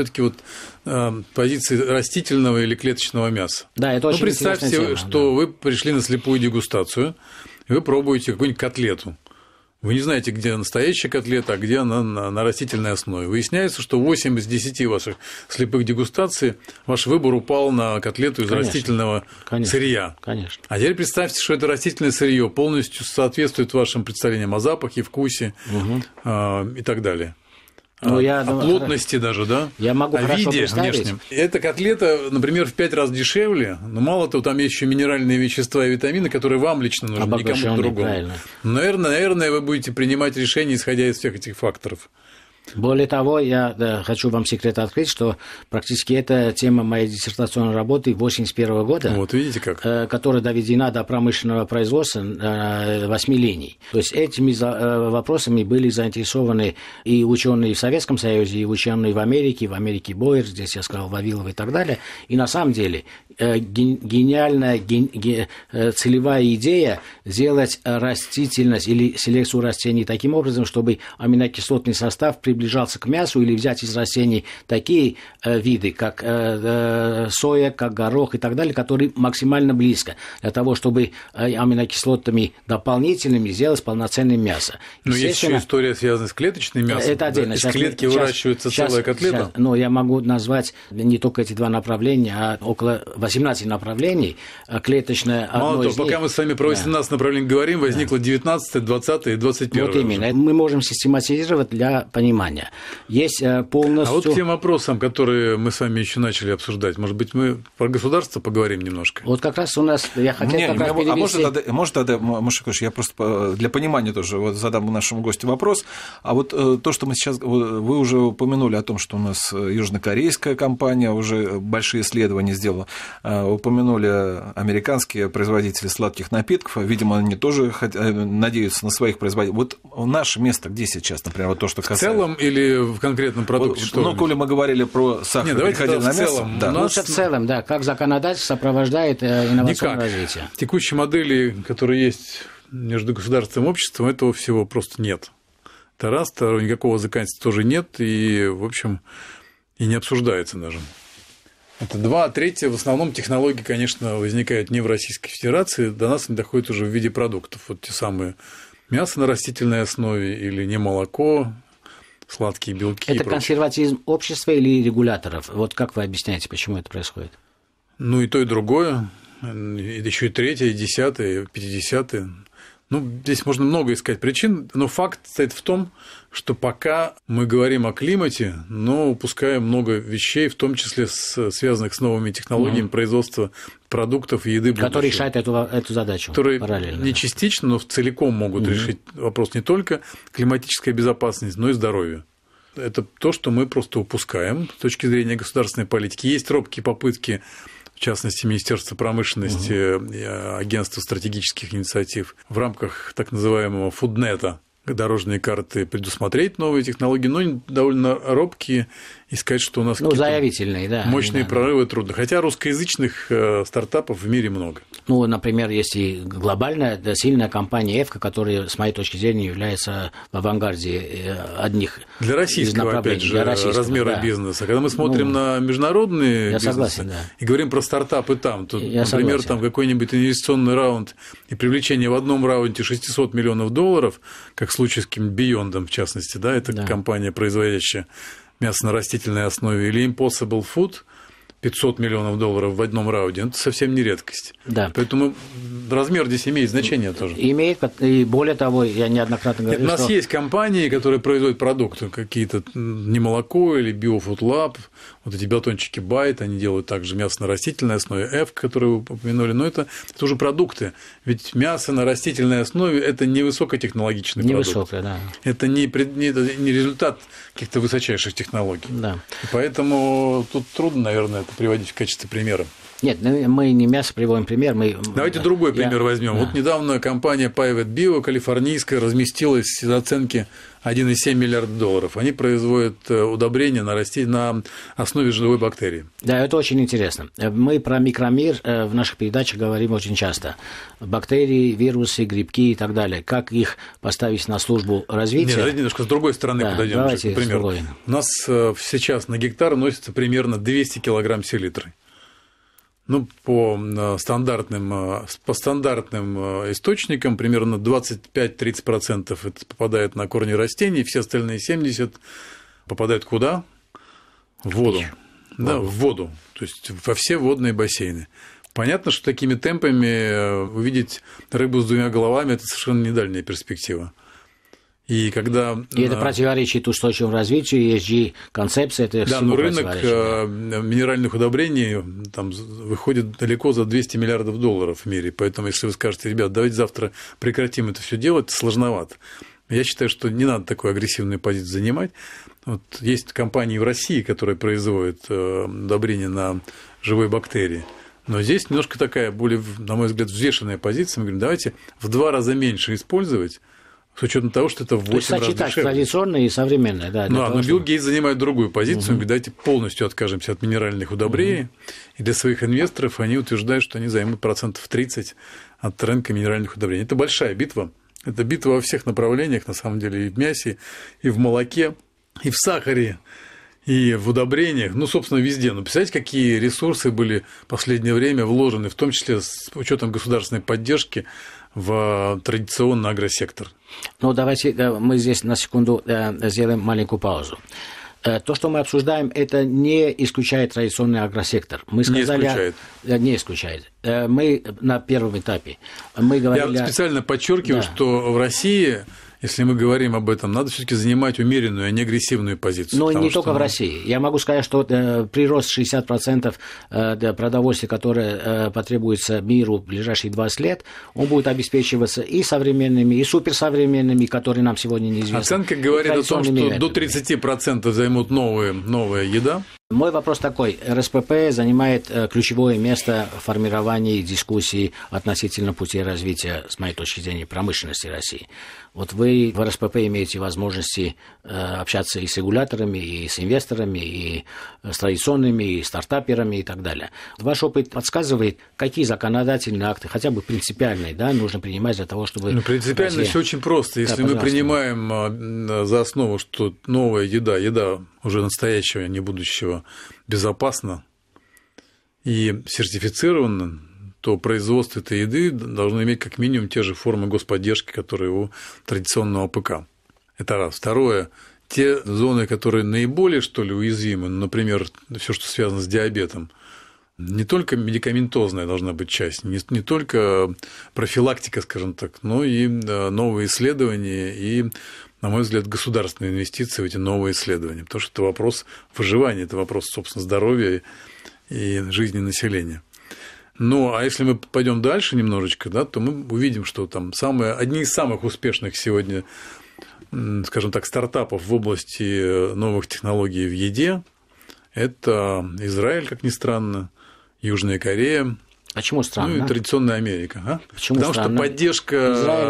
все-таки вот э, позиции растительного или клеточного мяса. Да, это ну, очень ну, представьте, тема, что да. вы пришли на слепую дегустацию, и вы пробуете какую-нибудь котлету. Вы не знаете, где настоящая котлета, а где она на, на растительной основе. Выясняется, что 8 из 10 ваших слепых дегустаций ваш выбор упал на котлету из конечно, растительного конечно, сырья. Конечно. А теперь представьте, что это растительное сырье полностью соответствует вашим представлениям о запахе, вкусе угу. э, и так далее. Ну, а, я о думаю, плотности хорошо. даже, да? Я могу о виде внешнем. Эта котлета, например, в пять раз дешевле, но мало того, там есть еще минеральные вещества и витамины, которые вам лично нужны, никому другому. Правильно. Наверное, наверное, вы будете принимать решение, исходя из всех этих факторов. Более того, я да, хочу вам секрет открыть, что практически это тема моей диссертационной работы 1981 года. Вот видите как. Э, которая доведена до промышленного производства э, восьми линий. То есть этими э, вопросами были заинтересованы и ученые в Советском Союзе, и ученые в Америке, в Америке Бойер, здесь я сказал Вавилов и так далее. И на самом деле Э, гениальная э, целевая идея сделать растительность или селекцию растений таким образом, чтобы аминокислотный состав приближался к мясу или взять из растений такие э, виды, как соя, как горох и так далее, которые максимально близко для того, чтобы аминокислотами дополнительными сделать полноценное мясо. Но есть еще история, связанная с клеточным мясом. Это отдельно. Из клетки сейчас, выращивается сейчас, целая котлета. Сейчас, но я могу назвать не только эти два направления, а около 17 направлений э, клеточное. Мало одно того, пока них... мы с вами про 18 да. направлений говорим, возникло да. 19, 20 и 21. Вот именно. Уже. Мы можем систематизировать для понимания. Есть э, полностью... А вот к тем вопросам, которые мы с вами еще начали обсуждать, может быть, мы про государство поговорим немножко? Вот как раз у нас... Я хотел не, как раз раз перевести... А может тогда, может тогда, я просто э, для понимания тоже вот задам нашему гостю вопрос. А вот то, что мы сейчас... Вы уже упомянули о том, что у нас южнокорейская компания уже большие исследования сделала. Э, упомянули американские производители сладких напитков. Видимо, они тоже э, надеются на своих производителей. Вот наше место где сейчас, например, вот то, что касается... В целом или в конкретном продукте? Вот, ну, коли мы говорили про сахар, Нет, давайте переходили на в целом. Мясо, да. Лучше ну, ну, в целом, да, как законодательство сопровождает э, инновационное Никак. развитие. Текущие модели, которые есть между государством и обществом, этого всего просто нет. Это раз, второе, никакого законодательства тоже нет, и, в общем, и не обсуждается даже. Это два, а третье, в основном технологии, конечно, возникают не в Российской Федерации, до нас они доходят уже в виде продуктов. Вот те самые мясо на растительной основе или не молоко, сладкие белки. Это консерватизм общества или регуляторов? Вот как вы объясняете, почему это происходит? Ну и то, и другое, еще и третье, и десятое, и пятидесятое. Ну, здесь можно много искать причин, но факт стоит в том, что пока мы говорим о климате, но упускаем много вещей, в том числе с, связанных с новыми технологиями mm. производства продуктов и еды. Которые решают эту, эту задачу которые параллельно. Не частично, но целиком могут mm-hmm. решить вопрос не только климатической безопасности, но и здоровья. Это то, что мы просто упускаем с точки зрения государственной политики. Есть робкие попытки в частности, Министерство промышленности, угу. Агентство стратегических инициатив, в рамках так называемого Фуднета, дорожные карты предусмотреть новые технологии, но довольно робкие, и сказать, что у нас ну, заявительные, да, мощные да, прорывы да. трудно. Хотя русскоязычных э, стартапов в мире много. Ну, например, есть и глобальная, да, сильная компания Эвка, которая, с моей точки зрения, является в авангарде э, одних Для российского, из опять же, для российского, размера да. бизнеса. Когда мы смотрим ну, на международные я бизнесы согласен, да. и говорим про стартапы там, то, я например, согласен. там какой-нибудь инвестиционный раунд и привлечение в одном раунде 600 миллионов долларов, как случае с каким Beyond, в частности, да, это да. компания, производящая мясо на растительной основе, или Impossible Food, 500 миллионов долларов в одном раунде, это совсем не редкость. Да. Поэтому размер здесь имеет значение тоже. Имеет, и более того, я неоднократно говорил, Нет, У нас что... есть компании, которые производят продукты, какие-то не молоко или Lab вот эти батончики байт, они делают также мясо на растительной основе, F, которую вы упомянули, но это, это уже продукты. Ведь мясо на растительной основе – это не высокотехнологичный не продукт. Высокое, да. Это не, не, не результат каких-то высочайших технологий. Да. И поэтому тут трудно, наверное, это приводить в качестве примера. Нет, ну, мы не мясо приводим пример. Мы... Давайте другой пример я... возьмем. Да. Вот недавно компания Pivot Bio калифорнийская разместилась в оценке 1,7 миллиарда долларов. Они производят э, удобрения на, расти... на основе живой бактерии. Да, это очень интересно. Мы про микромир э, в наших передачах говорим очень часто. Бактерии, вирусы, грибки и так далее. Как их поставить на службу развития? Нет, давайте немножко с другой стороны да, подойдем. Давайте пример. У нас э, сейчас на гектар носится примерно 200 килограмм селитры ну, по э, стандартным, э, по стандартным э, источникам примерно 25-30% это попадает на корни растений, все остальные 70% попадают куда? В воду. Да, в воду, то есть во все водные бассейны. Понятно, что такими темпами увидеть рыбу с двумя головами – это совершенно недальняя перспектива. И когда... И это э, противоречит устойчивому развитию, ESG концепции, это Да, но рынок да. Э, минеральных удобрений э, там выходит далеко за 200 миллиардов долларов в мире, поэтому если вы скажете, ребят, давайте завтра прекратим это все делать, сложновато. Я считаю, что не надо такую агрессивную позицию занимать. Вот есть компании в России, которые производят удобрения на живой бактерии. Но здесь немножко такая более, на мой взгляд, взвешенная позиция. Мы говорим, давайте в два раза меньше использовать, с учетом того, что это 8 То есть, раз сочетать дешевле. традиционное и современное, да. Ну, а, того, но Билл Гейтс занимает другую позицию. Угу. давайте полностью откажемся от минеральных удобрений. Угу. И для своих инвесторов они утверждают, что они займут процентов 30 от рынка минеральных удобрений. Это большая битва. Это битва во всех направлениях, на самом деле, и в мясе, и в молоке, и в сахаре, и в удобрениях, ну, собственно, везде. Ну, представляете, какие ресурсы были в последнее время вложены, в том числе с учетом государственной поддержки в э, традиционный агросектор. Ну, давайте э, мы здесь на секунду э, сделаем маленькую паузу. То, что мы обсуждаем, это не исключает традиционный агросектор. Мы сказали, не исключает. Не исключает. Мы на первом этапе. Мы говорили... Я специально подчеркиваю, да. что в России если мы говорим об этом, надо все-таки занимать умеренную, а не агрессивную позицию. Но не только мы... в ну, России. Я могу сказать, что э, прирост 60% э, продовольствия, которое э, потребуется миру в ближайшие 20 лет, он будет обеспечиваться и современными, и суперсовременными, которые нам сегодня неизвестны. Оценка говорит о том, что методами. до 30% займут новые, новая еда. Мой вопрос такой. РСПП занимает э, ключевое место в формировании дискуссий относительно пути развития, с моей точки зрения, промышленности России. Вот вы в РСПП имеете возможности э, общаться и с регуляторами, и с инвесторами, и с традиционными, и стартаперами, и так далее. Ваш опыт подсказывает, какие законодательные акты, хотя бы принципиальные, да, нужно принимать для того, чтобы... Ну, принципиально Россия... все очень просто. Если да, мы принимаем а, за основу, что новая еда, еда уже настоящего, не будущего, безопасно и сертифицировано, то производство этой еды должно иметь как минимум те же формы господдержки, которые у традиционного ПК. Это раз. Второе, те зоны, которые наиболее, что ли, уязвимы, например, все, что связано с диабетом, не только медикаментозная должна быть часть, не, не только профилактика, скажем так, но и э, новые исследования и, на мой взгляд, государственные инвестиции в эти новые исследования, потому что это вопрос выживания, это вопрос, собственно, здоровья и жизни населения. Ну, а если мы пойдем дальше немножечко, да, то мы увидим, что там самые, одни из самых успешных сегодня, скажем так, стартапов в области э, новых технологий в еде – это Израиль, как ни странно, Южная Корея. Почему а странно? Ну и традиционная Америка. А? а почему Потому странно? что поддержка,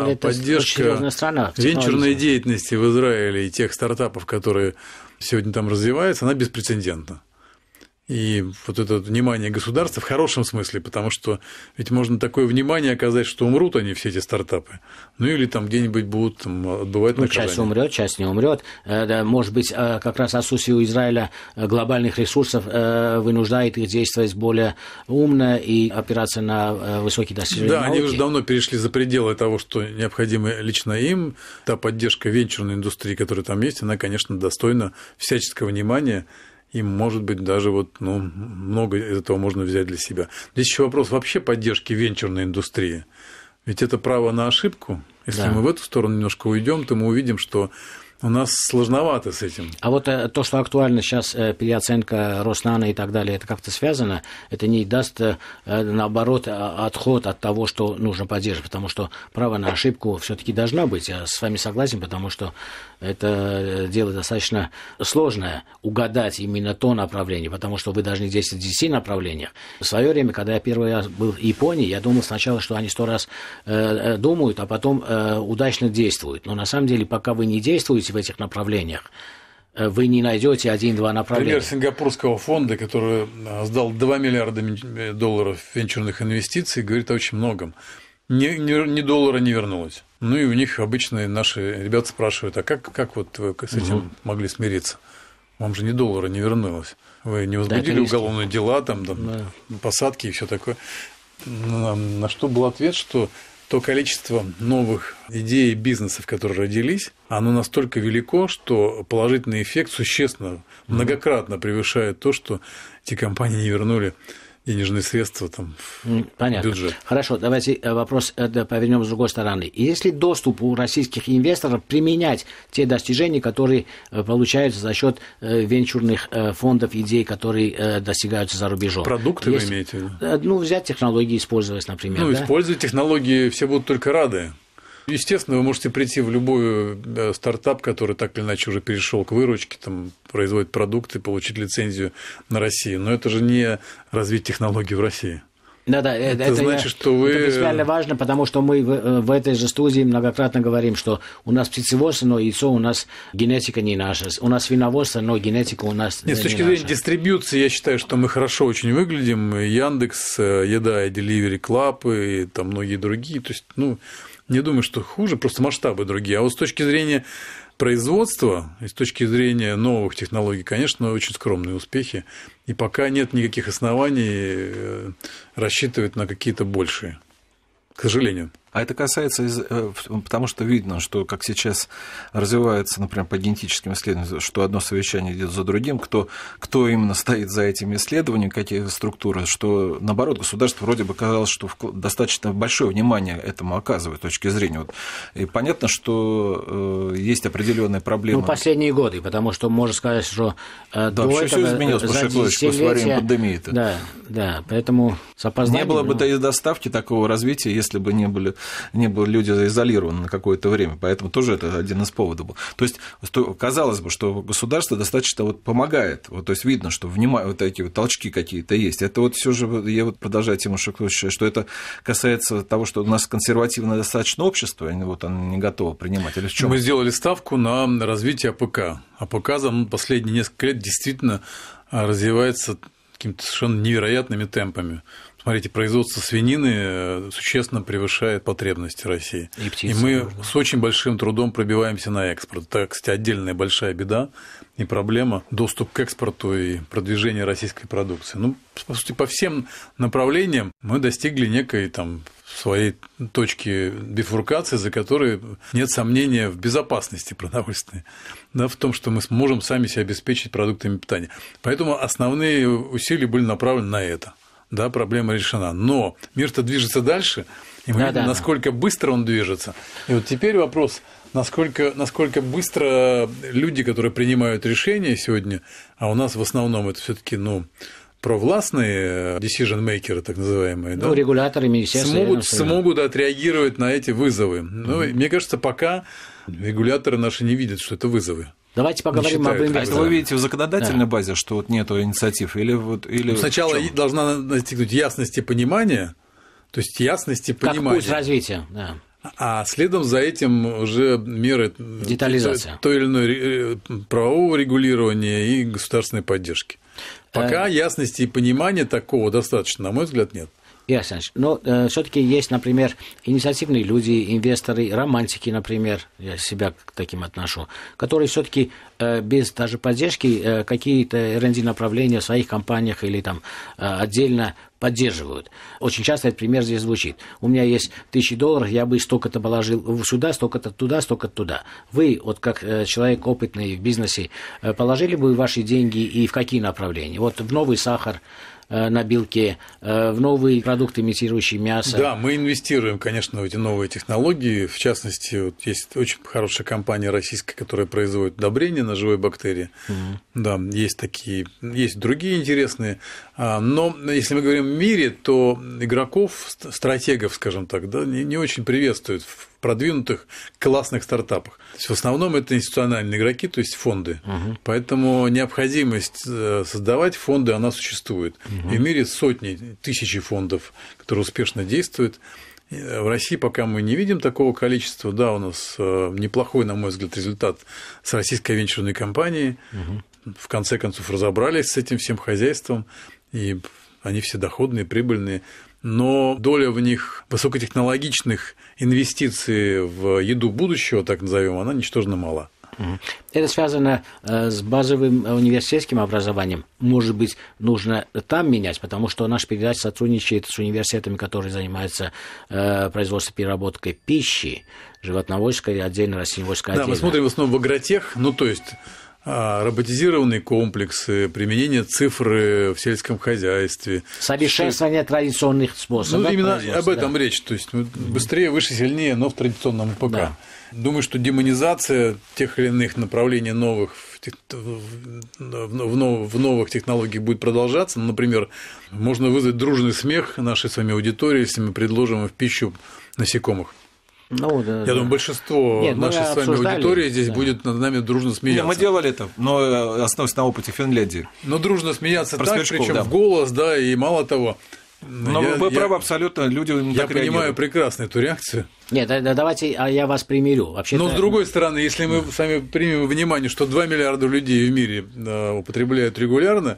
это поддержка страна венчурной деятельности в Израиле и тех стартапов, которые сегодня там развиваются, она беспрецедентна и вот это внимание государства в хорошем смысле, потому что ведь можно такое внимание оказать, что умрут они все эти стартапы, ну или там где-нибудь будут там, отбывать ну, Часть умрет, часть не умрет. Э, может быть, э, как раз отсутствие у Израиля э, глобальных ресурсов вынуждает их действовать более умно и опираться на высокие достижения. Да, науки. они уже давно перешли за пределы того, что необходимо лично им. Та поддержка венчурной индустрии, которая там есть, она, конечно, достойна всяческого внимания и, может быть, даже вот, ну, много из этого можно взять для себя. Здесь еще вопрос вообще поддержки венчурной индустрии. Ведь это право на ошибку. Если да. мы в эту сторону немножко уйдем, то мы увидим, что у нас сложновато с этим. А вот э, то, что актуально сейчас э, переоценка Роснана и так далее, это как-то связано? Это не даст, э, наоборот, а, отход от того, что нужно поддерживать, потому что право на ошибку все таки должна быть. Я с вами согласен, потому что это э, дело достаточно сложное, угадать именно то направление, потому что вы должны действовать в 10 направлениях. В свое время, когда я первый раз был в Японии, я думал сначала, что они сто раз э, э, думают, а потом э, удачно действуют. Но на самом деле, пока вы не действуете в этих направлениях, э, вы не найдете один-два направления. Пример сингапурского фонда, который сдал 2 миллиарда долларов венчурных инвестиций, говорит о очень многом. Ни, ни, ни доллара не вернулось. Ну и у них обычно наши ребята спрашивают, а как, как вот вы с этим угу. могли смириться? Вам же ни доллара не вернулось. Вы не возбудили да, уголовные дела, там, там да. посадки и все такое. На, на что был ответ, что то количество новых идей и бизнесов, которые родились, оно настолько велико, что положительный эффект существенно, многократно превышает то, что эти компании не вернули денежные средства там, в Понятно. бюджет. Хорошо, давайте э, вопрос э, повернем с другой стороны. Если доступ у российских инвесторов применять те достижения, которые э, получаются за счет венчурных фондов, идей, которые достигаются за рубежом? Продукты Есть... вы имеете? Ну, взять технологии, использовать, например. Ну, да? использовать технологии, все будут только рады. Естественно, вы можете прийти в любой стартап, который так или иначе уже перешел к выручке, там, производит продукты, получить лицензию на Россию. Но это же не развить технологии в России. Да, да, э, это, это значит, я, что вы... Это принципиально важно, потому что мы в, э, в этой же студии многократно говорим, что у нас птицеводство, но яйцо у нас генетика не наша. У нас виноводство, но генетика у нас э, Нет, с точки не зрения наша. дистрибьюции, я считаю, что мы хорошо очень выглядим. Яндекс, Еда и Delivery Club и там многие другие. То есть, ну, не думаю, что хуже, просто масштабы другие. А вот с точки зрения производства и с точки зрения новых технологий, конечно, очень скромные успехи. И пока нет никаких оснований э, рассчитывать на какие-то большие, к сожалению. А это касается, из, э, потому что видно, что как сейчас развивается, например, по генетическим исследованиям, что одно совещание идет за другим, кто, кто именно стоит за этими исследованиями, какие структуры, что наоборот, государство вроде бы казалось, что достаточно большое внимание этому оказывает с точки зрения. Вот. И понятно, что э, есть определенные проблемы. Ну, последние годы, потому что можно сказать, что э, да, до этого... все изменилось, за десятилетия... после время пандемии. -то. Да, да, поэтому с Не было бы да, ну. доставки такого развития, если бы не были не были люди изолированы на какое-то время. Поэтому тоже это один из поводов был. То есть, казалось бы, что государство достаточно вот помогает. Вот, то есть, видно, что внимание, вот эти вот толчки какие-то есть. Это вот все же, я вот продолжаю тему Шакловича, что это касается того, что у нас консервативное достаточно общество, и вот оно не готово принимать. Или в чем? Мы сделали ставку на развитие АПК. АПК за последние несколько лет действительно а, развивается какими-то совершенно невероятными темпами. Смотрите, производство свинины э, существенно превышает потребности России. И, птицы, и мы можно. с очень большим трудом пробиваемся на экспорт. Это, кстати, отдельная большая беда и проблема – доступ к экспорту и продвижение российской продукции. Ну, по сути, по всем направлениям мы достигли некой там своей точки бифуркации, за которой нет сомнения в безопасности продовольственной, да, в том, что мы сможем сами себя обеспечить продуктами питания. Поэтому основные усилия были направлены на это да, проблема решена. Но мир-то движется дальше, и мы да, видим, да, насколько да. быстро он движется. И вот теперь вопрос, насколько, насколько быстро люди, которые принимают решения сегодня, а у нас в основном это все таки ну, провластные э, decision makers, так называемые, ну, да, регуляторы министерства смогут, смогут отреагировать на эти вызовы. Но ну, mm-hmm. мне кажется, пока регуляторы наши не видят, что это вызовы. Давайте поговорим об инвестициях. А вы видите в законодательной да. базе, что вот нету инициатив? Или вот, или ну, сначала должна настигнуть ясности понимания, то есть ясности понимания. Как путь развития, да. А следом за этим уже меры детализации то или иной э, правового регулирования и государственной поддержки. Э, Пока ясности и понимания такого достаточно, на мой взгляд, нет. Ясно. Но э, все-таки есть, например, инициативные люди, инвесторы, романтики, например, я себя к таким отношу, которые все-таки э, без даже поддержки э, какие-то R&D направления в своих компаниях или там э, отдельно поддерживают. Очень часто этот пример здесь звучит. У меня есть тысячи долларов, я бы столько-то положил сюда, столько-то туда, столько-то туда. Вы, вот как э, человек опытный в бизнесе, э, положили бы ваши деньги и в какие направления? Вот в новый сахар, Э, на белке, э, в новые продукты, имитирующие мясо. Да, мы инвестируем, конечно, в эти новые технологии. В частности, вот есть очень хорошая компания российская, которая производит удобрения на живой бактерии. Угу. Да, есть такие, есть другие интересные. А, но если мы говорим о мире, то игроков, стратегов, скажем так, да, не не очень приветствуют в продвинутых классных стартапах. То есть в основном это институциональные игроки, то есть фонды. Угу. Поэтому необходимость э, создавать фонды, она существует. Угу. И в мире сотни, тысячи фондов, которые успешно действуют. Э, в России пока мы не видим такого количества. Да, у нас э, неплохой, на мой взгляд, результат с российской венчурной компанией. Угу. В конце концов, разобрались с этим всем хозяйством, и они все доходные, прибыльные но доля в них высокотехнологичных инвестиций в еду будущего, так назовем, она ничтожно мала. Это связано э, с базовым университетским образованием. Может быть, нужно там менять, потому что наша передача сотрудничает с университетами, которые занимаются э, производством переработкой пищи, животноводческой отдельно, растениеводческой да, отдельно. Да, мы смотрим в основном в агротех, ну то есть а, роботизированные комплексы, применение цифры в сельском хозяйстве. Совершенствование традиционных способов. Ну, да, именно об этом да. речь. То есть ну, быстрее, выше, сильнее, но в традиционном ПК. Да. Думаю, что демонизация тех или иных направлений новых в новых технологиях будет продолжаться. Ну, например, можно вызвать дружный смех нашей с вами аудитории, если мы предложим в пищу насекомых. Ну, да, Я да. думаю, большинство Нет, ну, нашей с вами аудитории здесь да. будет над нами дружно смеяться. Нет, ну, мы делали это, но э, основываясь на опыте Финляндии. Но дружно смеяться Про так, причем да. в голос, да, и мало того. Но я, вы я, правы абсолютно, люди Я понимаю преагируют. прекрасно эту реакцию. Нет, да, давайте а я вас примирю. Вообще Но с другой стороны, если мы сами примем внимание, что 2 миллиарда людей в мире употребляют регулярно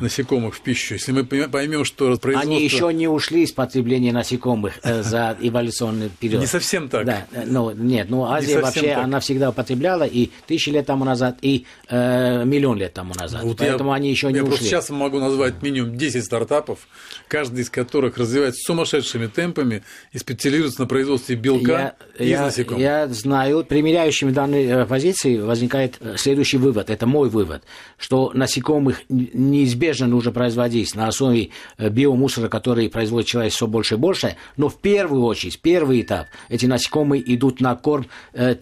насекомых в пищу, если мы поймем, что производство... Они еще не ушли из потребления насекомых э, за эволюционный период. Не совсем так. Да, э, ну, нет, ну Азия вообще, так. она всегда употребляла и тысячи лет тому назад, и э, миллион лет тому назад. Вот Поэтому я, они еще не я ушли. Я сейчас могу назвать минимум 10 стартапов, каждый из которых развивается сумасшедшими темпами и специализируется на производстве белка я, из я, насекомых. Я знаю, примеряющими данной э, позиции возникает э, следующий вывод, это мой вывод, что насекомых неизбежно нужно производить на основе э, биомусора, который производит человек все больше и больше, но в первую очередь, первый этап, эти насекомые идут на корм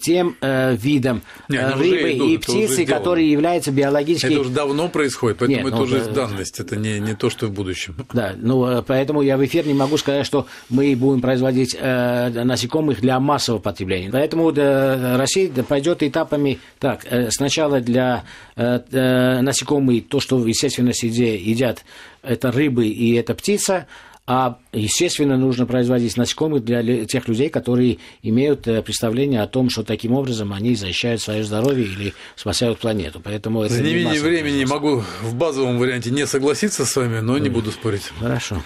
тем видам не, рыбы идут, и птицы, которые являются биологически... Это уже давно происходит, поэтому Нет, это ну, уже это... данность, это не, не то, что в будущем. Да, ну поэтому я в эфир не могу сказать, что мы будем производить насекомых насекомых для массового потребления. Поэтому э, Россия пойдет этапами так. Э, сначала для э, насекомых то, что в естественной среде едят, это рыбы и это птица. А, естественно, нужно производить насекомых для тех людей, которые имеют представление о том, что таким образом они защищают свое здоровье или спасают планету. Поэтому это За не менее времени могу в базовом варианте не согласиться с вами, но не буду спорить. Хорошо.